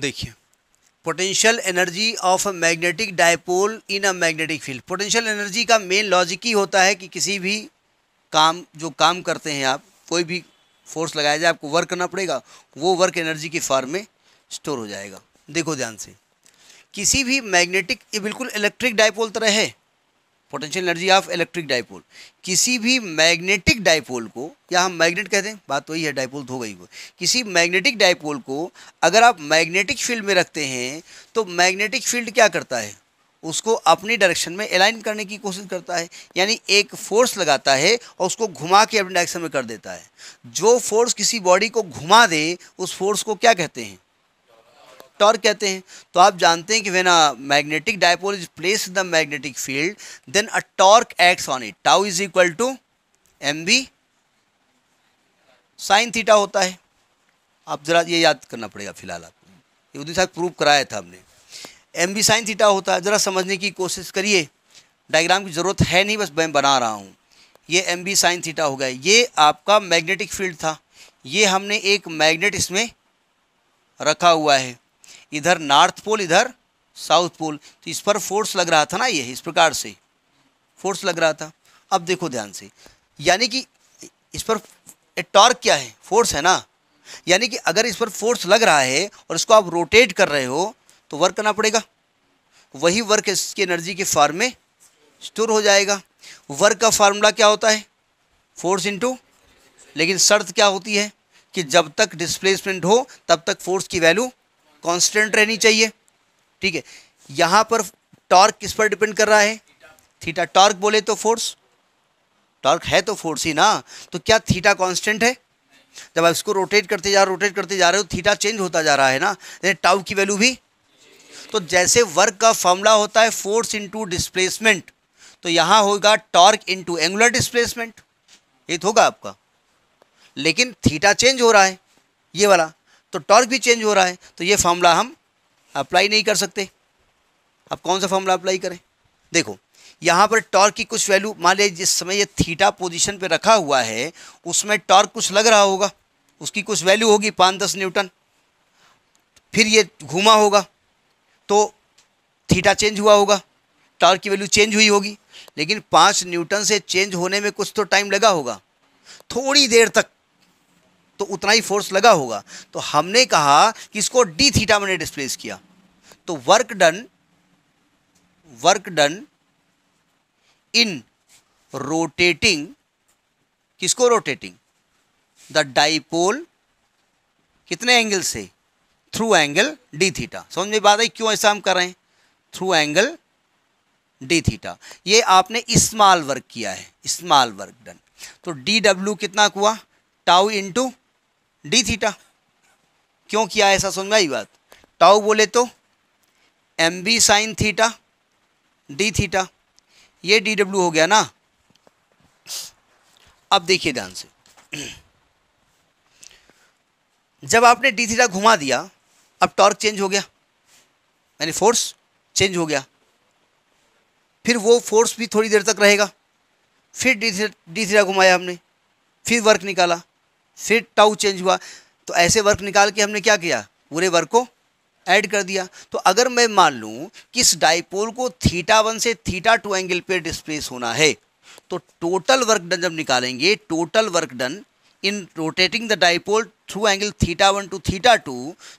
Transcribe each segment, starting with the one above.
देखिए potential energy of a magnetic dipole in a magnetic field potential energy का main logic ही होता है कि किसी भी काम जो काम करते हैं आप कोई भी फोर्स लगाया जाए आपको वर्क करना पड़ेगा वो वर्क एनर्जी के फॉर्म में स्टोर हो जाएगा देखो ध्यान से किसी भी मैग्नेटिक ये बिल्कुल इलेक्ट्रिक डायपोल तरह है potential energy of electric dipole किसी भी मैग्नेटिक डाइपोल को या हम मैग्नेट कहते हैं बात तो वही है डाइपोल धो गई वो किसी मैग्नेटिक डाइपोल को अगर आप मैग्नेटिक फील्ड में रखते हैं तो मैग्नेटिक फील्ड क्या करता है उसको अपनी डायरेक्शन में अलाइन करने की कोशिश करता है यानी एक फोर्स लगाता है और उसको घुमा के अपनी डायरेक्शन में कर देता है जो फोर्स किसी बॉडी को घुमा दे उस फोर्स को क्या कहते हैं टॉर्क कहते हैं तो आप जानते हैं कि when a magnetic dipole is place the magnetic field then a torque acts on it tau is equal to M B sine theta होता है आप ज़रा ये याद करना पड़ेगा फिलहाल आपको ये उदी साहब प्रूव कराया था हमने एम बी साइन थीटा होता है ज़रा समझने की कोशिश करिए डायग्राम की ज़रूरत है नहीं बस मैं बना रहा हूँ ये एम बी साइन थीटा हो गया ये आपका मैग्नेटिक फील्ड था ये हमने एक मैग्नेट इसमें रखा हुआ है इधर नॉर्थ पोल इधर साउथ पोल तो इस पर फोर्स लग रहा था ना ये इस प्रकार से फोर्स लग रहा था अब देखो ध्यान से यानी कि इस पर टॉर्क क्या है फोर्स है ना यानी कि अगर इस पर फोर्स लग रहा है और इसको आप रोटेट कर रहे हो तो वर्क करना पड़ेगा वही वर्क इसकी एनर्जी के फॉर्म में स्टोर हो जाएगा वर्क का फार्मूला क्या होता है फोर्स इंटू लेकिन शर्त क्या होती है कि जब तक डिस्प्लेसमेंट हो तब तक फोर्स की वैल्यू कांस्टेंट रहनी चाहिए ठीक है यहाँ पर टॉर्क किस पर डिपेंड कर रहा है थीटा टॉर्क बोले तो फोर्स टॉर्क है तो फोर्स ही ना तो क्या थीटा कांस्टेंट है जब आप इसको रोटेट करते जा रोटेट करते जा रहे हो थीटा चेंज होता जा रहा है ना टाउ की वैल्यू भी तो जैसे वर्क का फॉर्मूला होता है फोर्स इंटू डिस्प्लेसमेंट तो यहाँ होगा टॉर्क इंटू एंगुलर डिस्प्लेसमेंट ये तो होगा आपका लेकिन थीटा चेंज हो रहा है ये वाला तो टॉर्क भी चेंज हो रहा है तो ये फार्मूला हम अप्लाई नहीं कर सकते अब कौन सा फार्मूला अप्लाई करें देखो यहाँ पर टॉर्क की कुछ वैल्यू मान लीजिए जिस समय ये थीटा पोजीशन पे रखा हुआ है उसमें टॉर्क कुछ लग रहा होगा उसकी कुछ वैल्यू होगी पाँच दस न्यूटन फिर ये घूमा होगा तो थीटा चेंज हुआ होगा टॉर्क की वैल्यू चेंज हुई होगी लेकिन पाँच न्यूटन से चेंज होने में कुछ तो टाइम लगा होगा थोड़ी देर तक तो उतना ही फोर्स लगा होगा तो हमने कहा कि इसको डी थीटा मैंने डिस्प्लेस किया तो work done work done in rotating किसको रोटेटिंग द डाइपोल कितने एंगल से थ्रू एंगल डी थीटा समझ में बात आई क्यों ऐसा हम कर रहे हैं थ्रू एंगल डी थीटा ये आपने स्मॉल वर्क किया है स्मॉल वर्क डन तो डी डब्ल्यू कितना हुआ टाउ इंटू डी थीटा क्यों किया ऐसा समझ में आई बात टाउ बोले तो M B sine theta d theta ये डी डब्ल्यू हो गया ना अब देखिए ध्यान से जब आपने डी थीटा घुमा दिया अब टॉर्क चेंज हो गया यानी फोर्स चेंज हो गया फिर वो फोर्स भी थोड़ी देर तक रहेगा फिर डी थीटा डी थीटा घुमाया हमने फिर वर्क निकाला फिर टाउ चेंज हुआ तो ऐसे वर्क निकाल के हमने क्या किया पूरे वर्क को ऐड कर दिया तो अगर मैं मान लूँ कि इस डाइपोल को थीटा वन से थीटा टू एंगल पे डिस्प्लेस होना है तो टोटल वर्क डन जब निकालेंगे total work done in rotating the dipole through angle theta one to theta two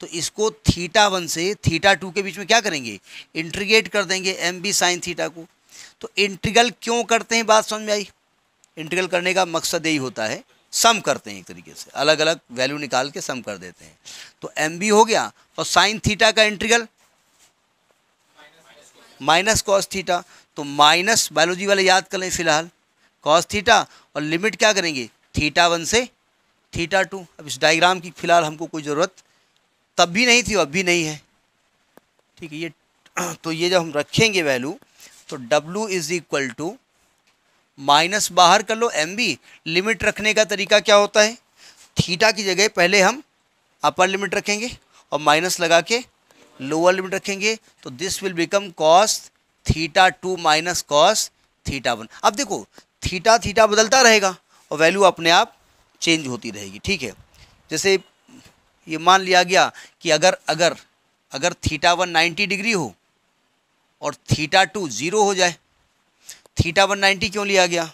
तो इसको थीटा वन से थीटा टू के बीच में क्या करेंगे इंट्रीगेट कर देंगे एम बी साइन थीटा को तो इंट्रीगल क्यों करते हैं बात समझ में आई इंट्रीगल करने का मकसद यही होता है सम करते हैं एक तरीके से अलग अलग वैल्यू निकाल के सम कर देते हैं तो एम बी हो गया और साइन थीटा का इंटीग्रल माइनस कॉस थीटा तो माइनस बायोलॉजी वाले याद कर लें फिलहाल कॉस थीटा और लिमिट क्या करेंगे थीटा वन से थीटा टू अब इस डायग्राम की फिलहाल हमको कोई ज़रूरत तब भी नहीं थी अब भी नहीं है ठीक है ये तो ये जब हम रखेंगे वैल्यू तो W is equal to minus बाहर कर लो एम बी लिमिट रखने का तरीका क्या होता है थीटा की जगह पहले हम अपर लिमिट रखेंगे और माइनस लगा के लोअर लिमिट रखेंगे तो this will become cos theta two minus cos theta one अब देखो थीटा थीटा बदलता रहेगा और वैल्यू अपने आप चेंज होती रहेगी ठीक है जैसे ये मान लिया गया कि अगर अगर अगर थीटा वन नाइन्टी डिग्री हो और थीटा टू ज़ीरो हो जाए थीटा 190 क्यों लिया गया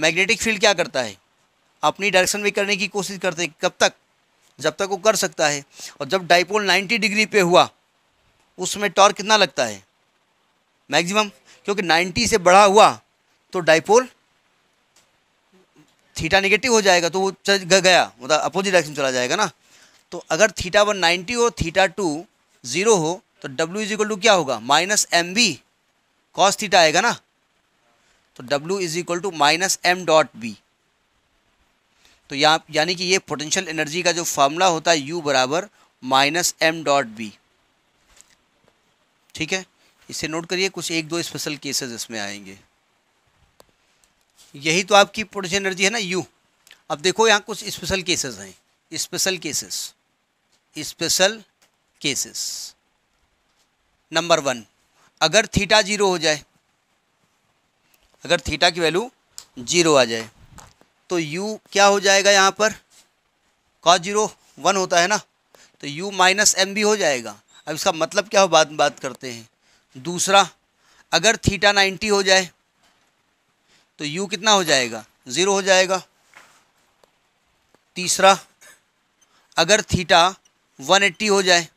मैग्नेटिक फील्ड क्या करता है अपनी डायरेक्शन में करने की कोशिश करते हैं कब तक जब तक वो कर सकता है और जब डाइपोल 90 डिग्री पे हुआ उसमें टॉर्क कितना लगता है मैक्सिमम क्योंकि 90 से बढ़ा हुआ तो डाइपोल थीटा नेगेटिव हो जाएगा तो वो चल गया मतलब अपोजिट डायरेक्शन चला जाएगा ना तो अगर थीटा वन नाइन्टी हो थीटा टू ज़ीरो हो तो डब्ल्यू इज इक्वल टू क्या होगा minus M B cos theta आएगा ना तो W is equal to minus M dot B तो यहाँ यानी कि ये पोटेंशियल एनर्जी का जो फार्मूला होता है U बराबर माइनस एम डॉट बी ठीक है इसे नोट करिए कुछ एक दो स्पेशल केसेस इसमें आएंगे यही तो आपकी पोटेंशियल एनर्जी है ना U अब देखो यहाँ कुछ स्पेशल केसेस हैं special cases special cases number one अगर थीटा जीरो हो जाए अगर थीटा की वैल्यू जीरो आ जाए तो यू क्या हो जाएगा यहाँ पर कॉ जीरो वन होता है ना तो यू माइनस एम भी हो जाएगा अब इसका मतलब क्या हो बाद में बात करते हैं दूसरा अगर थीटा नाइन्टी हो जाए तो यू कितना हो जाएगा ज़ीरो हो जाएगा तीसरा अगर थीटा वन एट्टी हो जाए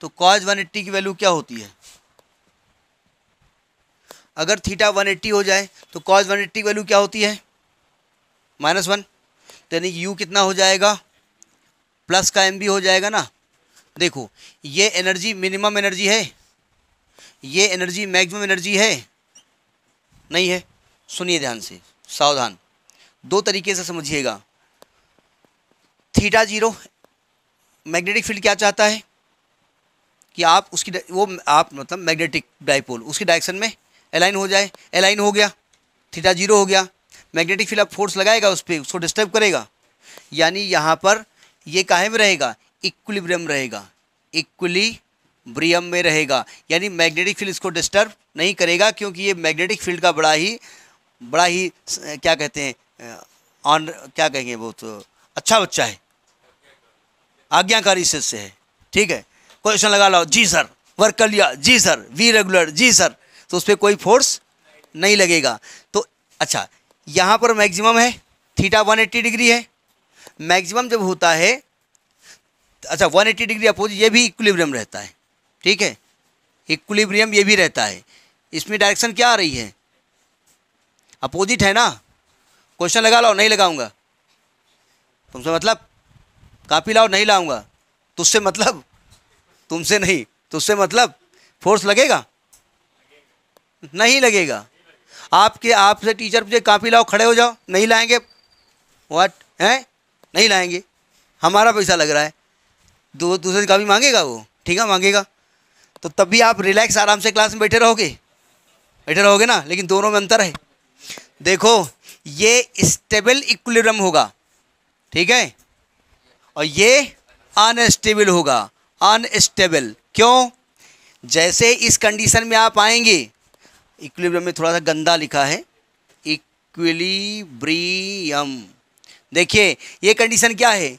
तो कॉज वन एट्टी की वैल्यू क्या होती है अगर थीटा 180 हो जाए तो कॉज 180 की वैल्यू क्या होती है माइनस वन तो यानी यू कितना हो जाएगा प्लस का एम हो जाएगा ना देखो ये एनर्जी मिनिमम एनर्जी है ये एनर्जी मैक्सिमम एनर्जी है नहीं है सुनिए ध्यान से सावधान दो तरीके से समझिएगा थीटा जीरो मैग्नेटिक फील्ड क्या चाहता है कि आप उसकी वो आप मतलब मैग्नेटिक डाइपोल उसकी डायरेक्शन में अलाइन हो जाए अलाइन हो गया थीटा जीरो हो गया मैग्नेटिक फील्ड फोर्स लगाएगा उस पर उसको डिस्टर्ब करेगा यानी यहाँ पर ये काहे में रहेगा इक्विलिब्रियम रहेगा ब्रियम में रहेगा यानी मैग्नेटिक फील्ड इसको डिस्टर्ब नहीं करेगा क्योंकि ये मैग्नेटिक फील्ड का बड़ा ही बड़ा ही क्या कहते हैं ऑन क्या कहेंगे बहुत तो, अच्छा बच्चा है आज्ञाकारी से है ठीक है क्वेश्चन लगा लो जी सर वर्क कर लिया जी सर वी रेगुलर जी सर तो उस पर कोई फोर्स नहीं लगेगा तो अच्छा यहाँ पर मैक्सिमम है थीटा 180 डिग्री है मैक्सिमम जब होता है अच्छा 180 डिग्री अपोजिट ये भी इक्विलिब्रियम रहता है ठीक है इक्विलिब्रियम ये भी रहता है इसमें डायरेक्शन क्या आ रही है अपोजिट है ना क्वेश्चन लगा लाओ नहीं लगाऊंगा तुमसे मतलब कापी लाओ नहीं लाऊंगा तुझसे मतलब तुमसे नहीं तुझसे मतलब फोर्स लगेगा नहीं लगेगा आपके आपसे टीचर मुझे कापी लाओ खड़े हो जाओ नहीं लाएंगे वाट हैं नहीं लाएंगे हमारा पैसा लग रहा है दो दूसरे से कापी मांगेगा वो ठीक है मांगेगा तो तब भी आप रिलैक्स आराम से क्लास में बैठे रहोगे बैठे रहोगे ना लेकिन दोनों में अंतर है देखो ये स्टेबल इक्विलिब्रियम होगा ठीक है और ये अनस्टेबल होगा अनस्टेबल क्यों जैसे इस कंडीशन में आप आएंगे इक्विलिब्रियम में थोड़ा सा गंदा लिखा है इक्विलिब्रियम देखिए ये कंडीशन क्या है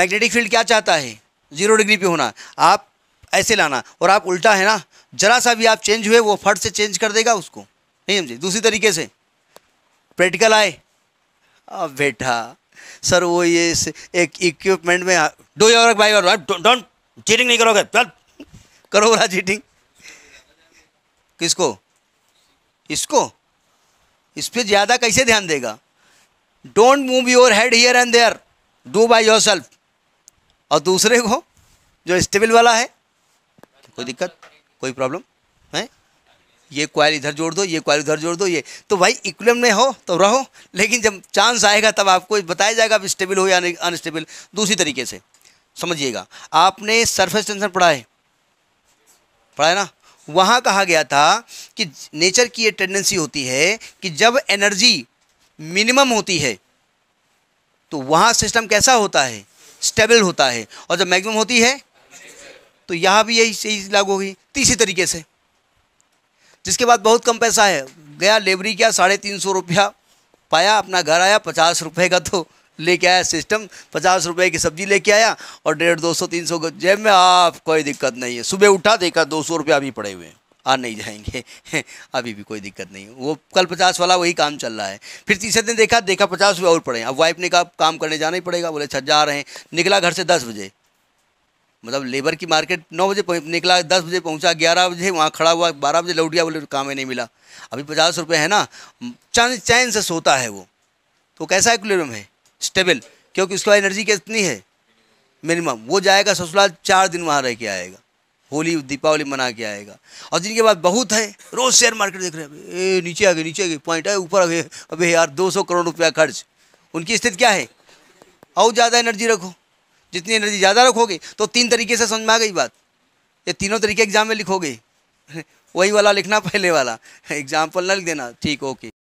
मैग्नेटिक फील्ड क्या चाहता है जीरो डिग्री पे होना आप ऐसे लाना और आप उल्टा है ना जरा सा भी आप चेंज हुए वो फट से चेंज कर देगा उसको नहीं समझे दूसरी तरीके से प्रैक्टिकल आए अब बेटा सर वो ये एक इक्विपमेंट में do your by your don't cheating नहीं करोगे करो रहा चीटिंग किसको इसको इस पर ज़्यादा कैसे ध्यान देगा don't move your head here and there do by yourself और दूसरे को जो स्टेबल वाला है कोई दिक्कत कोई प्रॉब्लम है ये क्वाइल इधर जोड़ दो ये क्वाइल उधर जोड़ दो ये तो भाई इक्वलम में हो तो रहो लेकिन जब चांस आएगा तब आपको बताया जाएगा आप स्टेबल हो या अनस्टेबल दूसरी तरीके से समझिएगा आपने सरफेस टेंशन पढ़ा है पढ़ा है ना वहाँ कहा गया था कि नेचर की ये टेंडेंसी होती है कि जब एनर्जी मिनिमम होती है तो वहाँ सिस्टम कैसा होता है स्टेबल होता है और जब मैक्सिमम होती है तो यहाँ भी यही चीज़ लागू होगी तीसरी तरीके से जिसके बाद बहुत कम पैसा है गया लेबरी क्या साढ़े तीन सौ रुपया पाया अपना घर आया पचास रुपये का तो लेके आया सिस्टम पचास रुपए की सब्जी लेके आया और डेढ़ दो सौ तीन सौ जेब में आप कोई दिक्कत नहीं है सुबह उठा देखा दो सौ रुपये अभी पड़े हुए हैं आ नहीं जाएंगे अभी भी कोई दिक्कत नहीं वो कल पचास वाला वही काम चल रहा है फिर तीसरे दिन देखा देखा पचास रुपये और पड़े अब वाइफ ने कहा काम करने जाना ही पड़ेगा बोले अच्छा जा रहे हैं निकला घर से दस बजे मतलब लेबर की मार्केट नौ बजे निकला दस बजे पहुंचा ग्यारह बजे वहाँ खड़ा हुआ बारह बजे लौट गया बोले काम ही नहीं मिला अभी पचास रुपये है ना चैन चैन से सोता है वो तो कैसा एक्लेरियम है स्टेबल क्योंकि उसके बाद एनर्जी कितनी है मिनिमम वो जाएगा ससुराल चार दिन वहाँ रह के आएगा होली दीपावली मना के आएगा और जिनके बाद बहुत है रोज़ शेयर मार्केट देख रहे हैं ए नीचे आ गए नीचे आ गए पॉइंट है ऊपर आ गए अभी यार 200 करोड़ रुपया खर्च उनकी स्थिति क्या है और ज़्यादा एनर्जी रखो जितनी एनर्जी ज़्यादा रखोगे तो तीन तरीके से समझ में आ गई बात ये तीनों तरीके एग्जाम में लिखोगे वही वाला लिखना पहले वाला एग्जाम्पल न लिख देना ठीक ओके